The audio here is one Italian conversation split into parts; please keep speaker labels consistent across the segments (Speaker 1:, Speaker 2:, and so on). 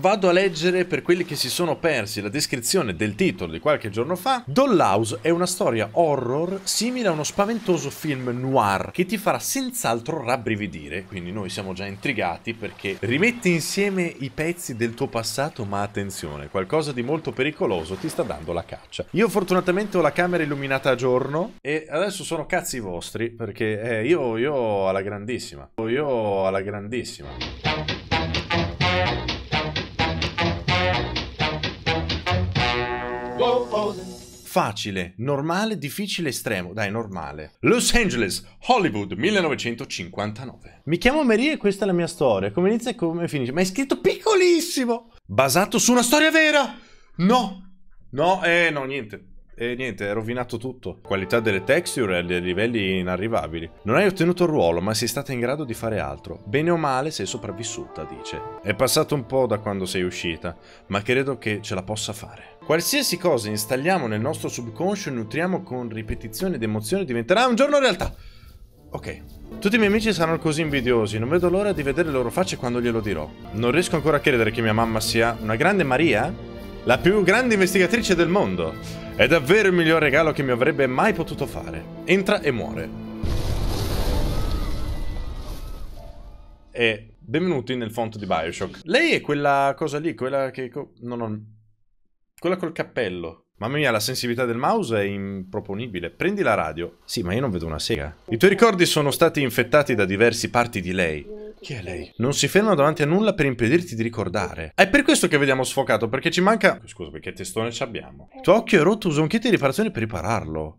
Speaker 1: Vado a leggere per quelli che si sono persi la descrizione del titolo di qualche giorno fa. Dollhouse è una storia horror simile a uno spaventoso film noir che ti farà senz'altro rabbrividire, quindi noi siamo già intrigati perché rimetti insieme i pezzi del tuo passato, ma attenzione, qualcosa di molto pericoloso ti sta dando la caccia. Io fortunatamente ho la camera illuminata a giorno e adesso sono cazzi vostri perché eh, io, io alla grandissima, io alla grandissima. Facile, normale, difficile, estremo. Dai, normale. Los Angeles, Hollywood, 1959. Mi chiamo Maria e questa è la mia storia. Come inizia e come finisce? Ma è scritto piccolissimo! Basato su una storia vera! No! No, eh, no, niente e niente, è rovinato tutto. Qualità delle texture a dei livelli inarrivabili. Non hai ottenuto il ruolo, ma sei stata in grado di fare altro. Bene o male sei sopravvissuta, dice. È passato un po' da quando sei uscita, ma credo che ce la possa fare. Qualsiasi cosa installiamo nel nostro subconscio e nutriamo con ripetizione ed emozione diventerà un giorno realtà. Ok. Tutti i miei amici saranno così invidiosi, non vedo l'ora di vedere le loro facce quando glielo dirò. Non riesco ancora a credere che mia mamma sia una grande Maria eh? la più grande investigatrice del mondo. È davvero il miglior regalo che mi avrebbe mai potuto fare. Entra e muore. E benvenuti nel fonte di Bioshock. Lei è quella cosa lì, quella che... non ho... Quella col cappello. Mamma mia, la sensibilità del mouse è improponibile. Prendi la radio. Sì, ma io non vedo una sega. I tuoi ricordi sono stati infettati da diversi parti di lei. Chi è lei? Non si ferma davanti a nulla per impedirti di ricordare. È per questo che vediamo sfocato, perché ci manca... Scusa, perché testone ci abbiamo? Eh. Tuo occhio è rotto, usa un kit di riparazione per ripararlo.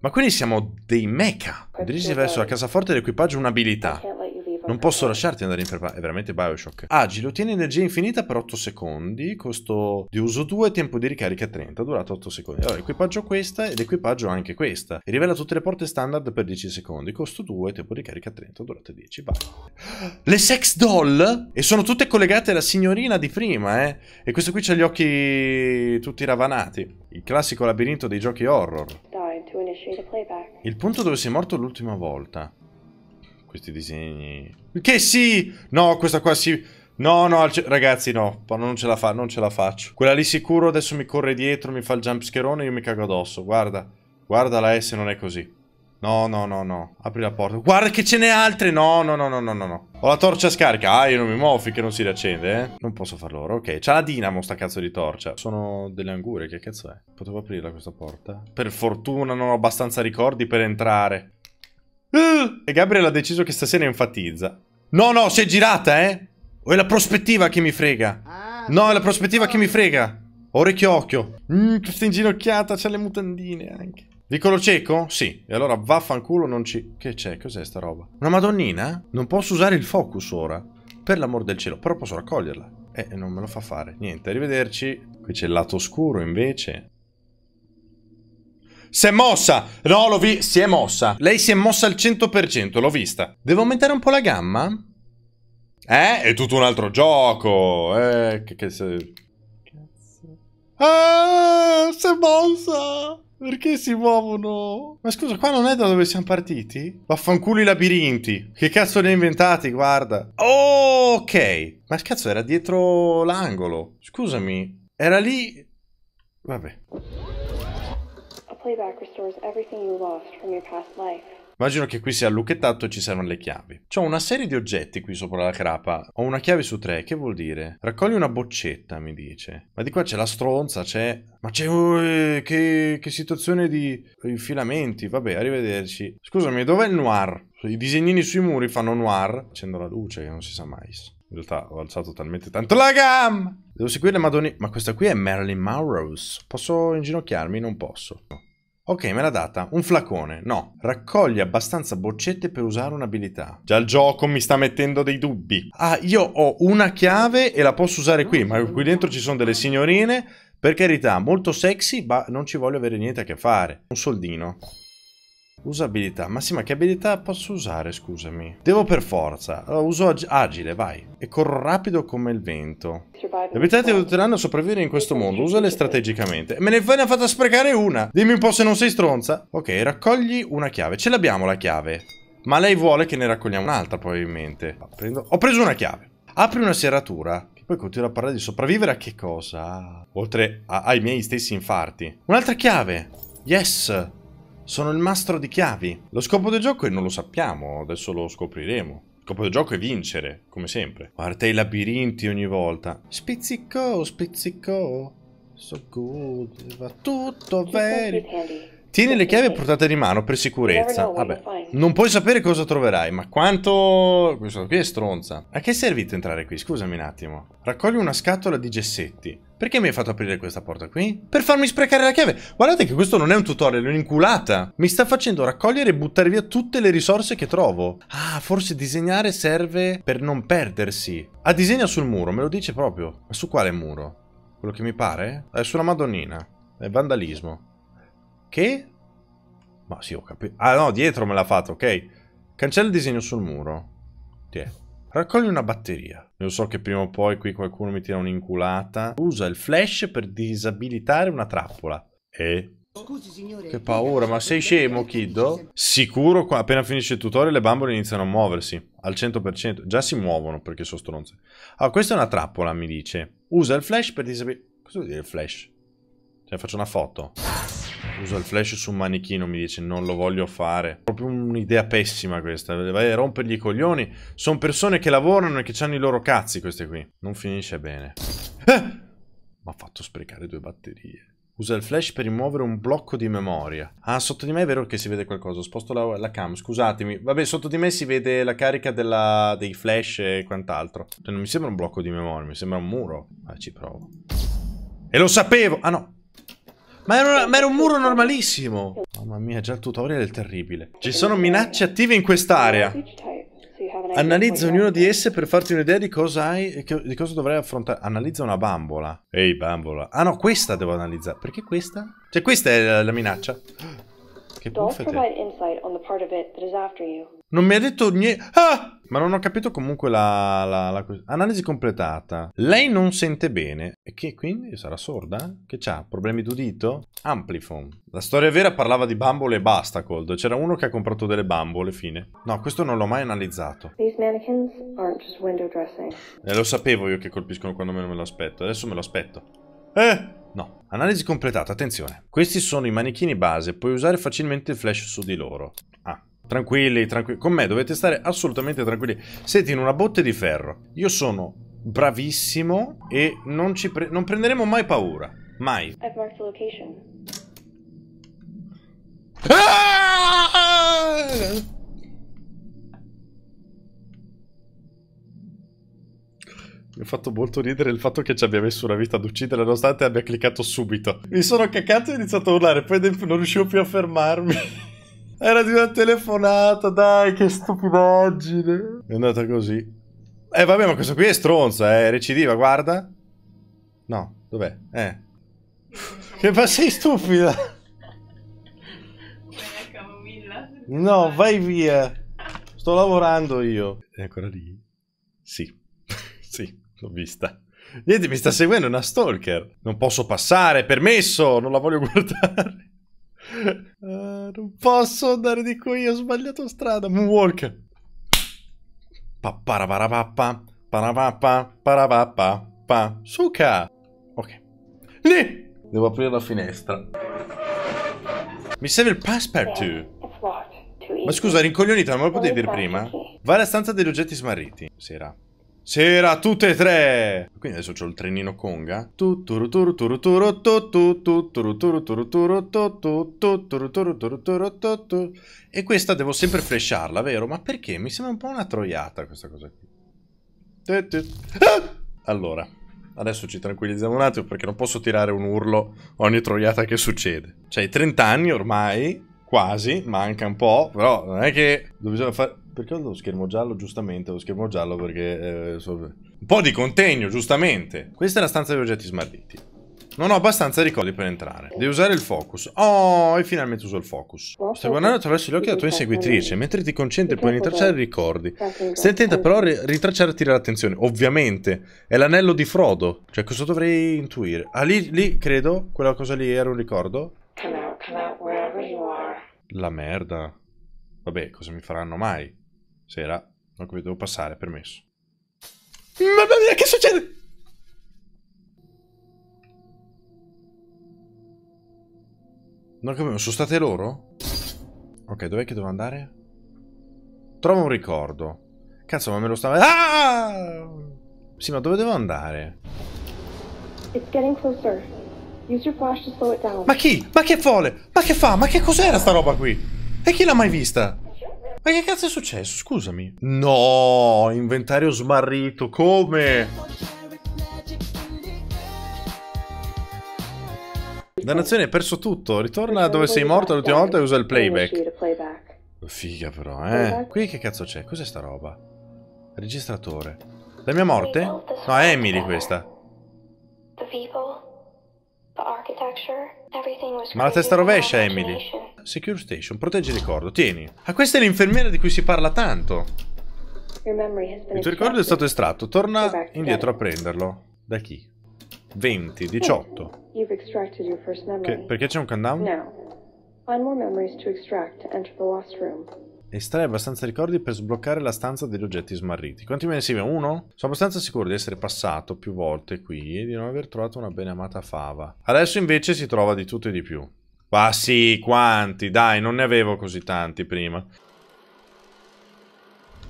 Speaker 1: Ma quindi siamo dei mecha. Dirigi verso la casaforte ed equipaggio un'abilità. Non posso lasciarti andare in perpa. È veramente Bioshock. Agile, ottieni energia infinita per 8 secondi. Costo di uso 2, tempo di ricarica 30. Durata 8 secondi. Allora, equipaggio questa ed equipaggio anche questa. E rivela tutte le porte standard per 10 secondi. Costo 2, tempo di ricarica 30. Durata 10. Vai. Le sex doll? E sono tutte collegate alla signorina di prima, eh? E questo qui c'ha gli occhi tutti ravanati. Il classico labirinto dei giochi horror. Il punto dove sei morto l'ultima volta. Questi disegni... Che sì! No, questa qua sì... No, no, ragazzi, no, non ce la fa, non ce la faccio. Quella lì sicuro adesso mi corre dietro, mi fa il jump scherone e io mi cago addosso. Guarda, guarda la S non è così. No, no, no, no. Apri la porta. Guarda che ce n'è altre. No, no, no, no, no, no. Ho la torcia scarica. Ah, io non mi muovo finché non si riaccende, eh. Non posso far loro. Ok, c'ha la dinamo sta cazzo di torcia. Sono delle angure, che cazzo è? Potevo aprirla questa porta? Per fortuna non ho abbastanza ricordi per entrare. E Gabriel ha deciso che stasera enfatizza. No, no, si è girata, eh! O è la prospettiva che mi frega? Ah, no, è la prospettiva che mi frega! Orecchio occhio. Mm, questa inginocchiata, c'ha le mutandine anche. Vicolo cieco? Sì. E allora vaffanculo non ci... Che c'è? Cos'è sta roba? Una madonnina? Non posso usare il focus ora. Per l'amor del cielo. Però posso raccoglierla. Eh, non me lo fa fare. Niente, arrivederci. Qui c'è il lato oscuro invece. Si è mossa! No, l'ho vi... Si è mossa. Lei si è mossa al 100%, l'ho vista. Devo aumentare un po' la gamma? Eh? È tutto un altro gioco. Eh, che... che se... Cazzo. Ah, si è mossa! Perché si muovono? Ma scusa, qua non è da dove siamo partiti? Vaffanculo i labirinti. Che cazzo li ha inventati, guarda. Oh, ok. Ma cazzo, era dietro l'angolo. Scusami. Era lì... Vabbè. Immagino che qui sia lucchettato e ci servono le chiavi. C'ho una serie di oggetti qui sopra la crapa. Ho una chiave su tre, che vuol dire? Raccogli una boccetta, mi dice. Ma di qua c'è la stronza, c'è... Ma c'è... Uh, che, che situazione di... I filamenti, vabbè, arrivederci. Scusami, dov'è il noir? I disegnini sui muri fanno noir. Accendo la luce, che non si sa mai. In realtà ho alzato talmente tanto la gamba! Devo seguire le madoni... Ma questa qui è Marilyn Monroe. Posso inginocchiarmi? Non posso. No. Ok, me l'ha data. Un flacone. No. Raccoglie abbastanza boccette per usare un'abilità. Già il gioco mi sta mettendo dei dubbi. Ah, io ho una chiave e la posso usare qui, ma qui dentro ci sono delle signorine. Per carità, molto sexy, ma non ci voglio avere niente a che fare. Un soldino. Usabilità. Ma sì, ma che abilità posso usare, scusami? Devo per forza. Allora, uso ag agile, vai. E corro rapido come il vento. Gli abitanti a sopravvivere in questo mondo. Usale strategicamente. Me ne fai una fatta sprecare una. Dimmi un po' se non sei stronza. Ok, raccogli una chiave. Ce l'abbiamo la chiave. Ma lei vuole che ne raccogliamo un'altra, probabilmente. Ah, prendo... Ho preso una chiave. Apri una serratura poi continua a parlare di sopravvivere a che cosa? Ah, oltre a, ai miei stessi infarti. Un'altra chiave. Yes. Sono il mastro di chiavi. Lo scopo del gioco è non lo sappiamo, adesso lo scopriremo. Lo scopo del gioco è vincere, come sempre. Guarda i labirinti ogni volta. Spizzicò, spizzicò. So good, va tutto bene. Tieni le chiavi a portata di mano per sicurezza. Vabbè, non puoi sapere cosa troverai, ma quanto... Questo qui è stronza. A che è servito entrare qui? Scusami un attimo. Raccogli una scatola di gessetti. Perché mi hai fatto aprire questa porta qui? Per farmi sprecare la chiave! Guardate che questo non è un tutorial, è un'inculata! Mi sta facendo raccogliere e buttare via tutte le risorse che trovo. Ah, forse disegnare serve per non perdersi. Ah, disegna sul muro, me lo dice proprio. Ma su quale muro? Quello che mi pare? È eh, sulla Madonnina. È vandalismo. Che? Ma sì, ho capito. Ah no, dietro me l'ha fatto, ok. Cancella il disegno sul muro. Tiè. Raccogli una batteria. Io so che prima o poi qui qualcuno mi tira un'inculata. Usa il flash per disabilitare una trappola. E... Scusi, signore, che paura, ma sei scemo, Kiddo? Sicuro, qua, appena finisce il tutorial, le bambole iniziano a muoversi. Al 100%. Già si muovono perché sono stronze. Ah, questa è una trappola, mi dice. Usa il flash per disabilitare... Cosa vuol dire il flash? Cioè, faccio una foto. Usa il flash su un manichino, mi dice, non lo voglio fare. Proprio un'idea pessima questa, vai a rompergli i coglioni. Sono persone che lavorano e che hanno i loro cazzi queste qui. Non finisce bene. Eh! Mi ha fatto sprecare due batterie. Usa il flash per rimuovere un blocco di memoria. Ah, sotto di me è vero che si vede qualcosa. Sposto la, la cam, scusatemi. Vabbè, sotto di me si vede la carica della, dei flash e quant'altro. Non mi sembra un blocco di memoria, mi sembra un muro. Ma ah, ci provo. E lo sapevo! Ah no, ma era, una, ma era, un muro normalissimo. Mamma mia, già il tutorial è terribile. Ci sono minacce attive in quest'area. Analizza ognuno di esse per farti un'idea di cosa hai di cosa dovrai affrontare. Analizza una bambola. Ehi, bambola. Ah no, questa devo analizzare. Perché questa? Cioè, questa è la minaccia. Che bufete. Non mi ha detto niente. Ah! Ma non ho capito comunque la, la, la, Analisi completata. Lei non sente bene. E che quindi sarà sorda? Che c'ha? Problemi d'udito? Amplifon. La storia vera parlava di bambole e basta, Cold. C'era uno che ha comprato delle bambole, fine. No, questo non l'ho mai analizzato. e lo sapevo io che colpiscono quando meno me lo aspetto. Adesso me lo aspetto. Eh! No. Analisi completata, attenzione. Questi sono i manichini base, puoi usare facilmente il flash su di loro. Ah. Tranquilli, tranquilli. Con me dovete stare assolutamente tranquilli. Senti, in una botte di ferro. Io sono bravissimo e non, ci pre non prenderemo mai paura. Mai. I've marked the location. Ah! Mi ha fatto molto ridere il fatto che ci abbia messo una vita ad uccidere, nonostante abbia cliccato subito. Mi sono caccato e ho iniziato a urlare, poi non riuscivo più a fermarmi. Era di una telefonata, dai, che stupidaggine. È andata così. Eh vabbè, ma questo qui è stronza, eh. recidiva, guarda. No, dov'è? Eh. che ma sei stupida. No, vai via. Sto lavorando io. È ancora lì? Sì. L'ho vista. Niente, mi sta seguendo una stalker. Non posso passare, permesso, non la voglio guardare. Uh, non posso andare di qui, ho sbagliato strada. Moonwalk. Paparabarapappa, parapappa, parapappa, pa. Suka. Ok. Lì! Devo aprire la finestra. Mi serve il passport passepartout. Ma scusa, rincoglionita, non me lo potevi dire prima? Vai alla stanza degli oggetti smarriti. Sera. Sera tutte e tre! Quindi adesso c'ho il trenino conga. E questa devo sempre flasharla, vero? Ma perché? Mi sembra un po' una troiata questa cosa qui. Allora, adesso ci tranquillizziamo un attimo perché non posso tirare un urlo ogni troiata che succede. Cioè, i 30 anni ormai, quasi, manca un po', però non è che... Bisogna fare... Perché ho lo schermo giallo? Giustamente, ho lo schermo giallo perché... Eh, so... Un po' di contegno, giustamente. Questa è la stanza degli oggetti smarriti. Non ho abbastanza ricordi per entrare. Devi usare il focus. Oh, e finalmente uso il focus. Stai guardando attraverso gli occhi della tua inseguitrice. Mentre ti concentri puoi ritracciare i ricordi. Stai attenta però a ritracciare e attira l'attenzione. Ovviamente. È l'anello di Frodo. Cioè, cosa dovrei intuire? Ah, lì, lì, credo. Quella cosa lì era un ricordo. La merda. Vabbè, cosa mi faranno mai? Sera. No, come devo passare, permesso. Mamma mia, che succede? Non come sono state loro? Ok, dov'è che devo andare? Trovo un ricordo. Cazzo, ma me lo stava... Ah! Sì, ma dove devo andare? Ma chi? Ma che folle? Ma che fa? Ma che cos'era sta roba qui? E chi l'ha mai vista? Ma che cazzo è successo? Scusami. No, inventario smarrito, come? Dannazione, hai perso tutto. Ritorna dove sei morto l'ultima volta e usa il playback. Figa però, eh. Qui che cazzo c'è? Cos'è sta roba? Registratore. La mia morte? No, è Emily questa. Ma la testa rovescia, Emily. Secure Station, proteggi il ricordo, tieni. Ah, questa è l'infermiera di cui si parla tanto. Il tuo ricordo è stato estratto, torna indietro a prenderlo. Da chi? 20, 18. Che, perché c'è un countdown? Estrai abbastanza ricordi per sbloccare la stanza degli oggetti smarriti. Quanti me ne insieme? Uno? Sono abbastanza sicuro di essere passato più volte qui e di non aver trovato una ben amata fava. Adesso invece si trova di tutto e di più. Ah sì, quanti? Dai, non ne avevo così tanti prima.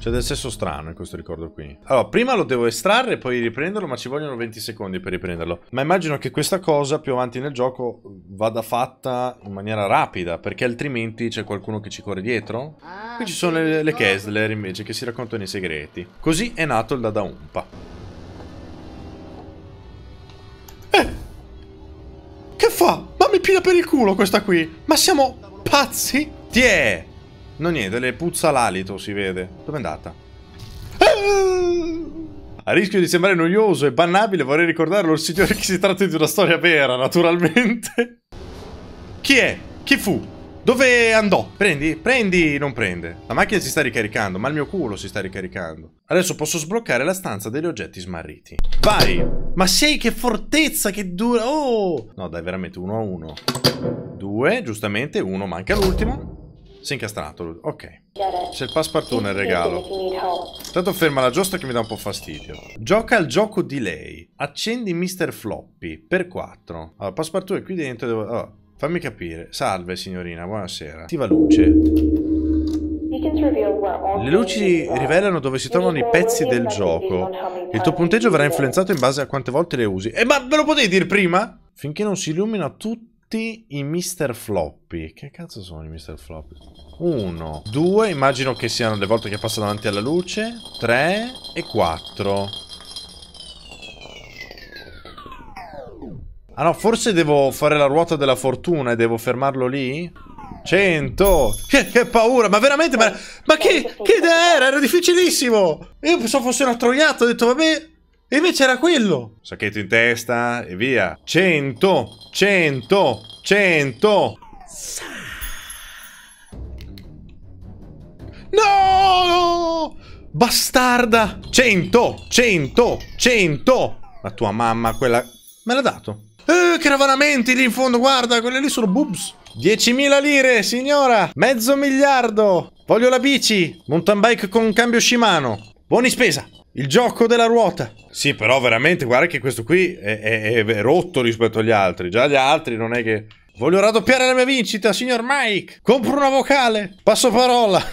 Speaker 1: C'è del sesso strano in questo ricordo qui. Allora, prima lo devo estrarre e poi riprenderlo, ma ci vogliono 20 secondi per riprenderlo. Ma immagino che questa cosa più avanti nel gioco vada fatta in maniera rapida, perché altrimenti c'è qualcuno che ci corre dietro. Ah, qui ci sono le, le Kessler invece che si raccontano i segreti. Così è nato il Dada Umpa. pila per il culo questa qui. Ma siamo pazzi? Tiè! No niente, le puzza l'alito, si vede. Dove è andata? Ah! A rischio di sembrare noioso e bannabile, vorrei ricordarlo al signore che si tratta di una storia vera, naturalmente. Chi è? Chi fu? Dove andò? Prendi? Prendi! Non prende. La macchina si sta ricaricando, ma il mio culo si sta ricaricando. Adesso posso sbloccare la stanza degli oggetti smarriti. Vai! Ma sei che fortezza che dura... Oh! No, dai, veramente, uno a uno. Due, giustamente, uno, manca l'ultimo. Si è incastrato. Ok. C'è il passepartout nel regalo. Tanto ferma la giostra che mi dà un po' fastidio. Gioca al gioco di lei. Accendi Mr. Floppy per 4. Allora, passepartout è qui dentro. Devo... Allora, oh. Fammi capire. Salve signorina, buonasera. Attiva luce. Le luci rivelano dove si trovano i pezzi del gioco. Il tuo punteggio verrà influenzato in base a quante volte le usi. Eh, ma ve lo potevi dire prima? Finché non si illumina tutti i Mr. Floppy. Che cazzo sono i Mr. Floppy? Uno, due, immagino che siano le volte che passa davanti alla luce. Tre e quattro. Ah no, forse devo fare la ruota della fortuna e devo fermarlo lì? 100! Che, che paura! Ma veramente, ma, ma che, che, idea era? Era difficilissimo! Io pensavo fosse una troiata, ho detto vabbè... E invece era quello! Sacchetto in testa e via. 100! 100! 100! No! Bastarda! 100! 100! 100! La tua mamma, quella... Me l'ha dato. Uh, eh, caravanamenti lì in fondo, guarda, quelle lì sono boobs. 10.000 lire, signora! Mezzo miliardo! Voglio la bici! Mountain bike con cambio Shimano. Buoni spesa! Il gioco della ruota. Sì, però veramente, guarda che questo qui è, è, è rotto rispetto agli altri. Già gli altri non è che... Voglio raddoppiare la mia vincita, signor Mike! Compro una vocale! Passo parola!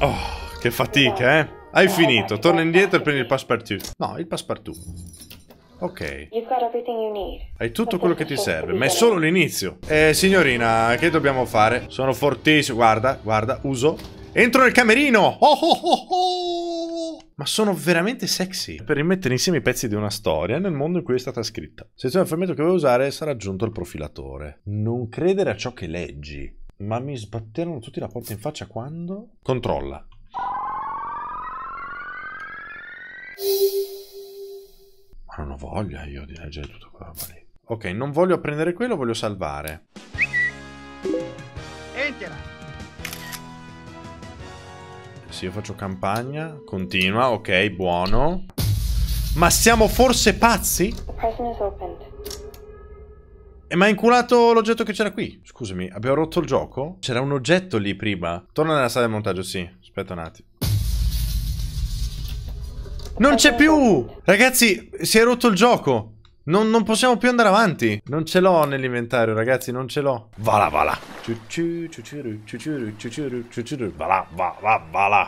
Speaker 1: Oh, che fatica, eh! Hai finito, torna indietro e prendi il passepartout. No, il passepartout. Ok. Hai tutto quello che ti serve, ma è solo l'inizio. Eh, signorina, che dobbiamo fare? Sono fortissimo. Guarda, guarda, uso. Entro nel camerino! Oh oh oh oh! Ma sono veramente sexy. Per rimettere insieme i pezzi di una storia nel mondo in cui è stata scritta. Sezione del frammento che vuoi usare sarà aggiunto il profilatore. Non credere a ciò che leggi. Ma mi sbatterono tutti la porta in faccia quando? Controlla. Ah, non ho voglia io di leggere tutto quello roba lì. Ok, non voglio prendere quello, voglio salvare. Entra! Sì, io faccio campagna. Continua, ok, buono. Ma siamo forse pazzi? E mi ha inculato l'oggetto che c'era qui. Scusami, abbiamo rotto il gioco? C'era un oggetto lì prima. Torna nella sala del montaggio, sì. Aspetta un attimo. Non c'è più! Ragazzi, si è rotto il gioco. Non, non possiamo più andare avanti. Non ce l'ho nell'inventario, ragazzi, non ce l'ho. Vala, vala. Voilà, va, va, va, va,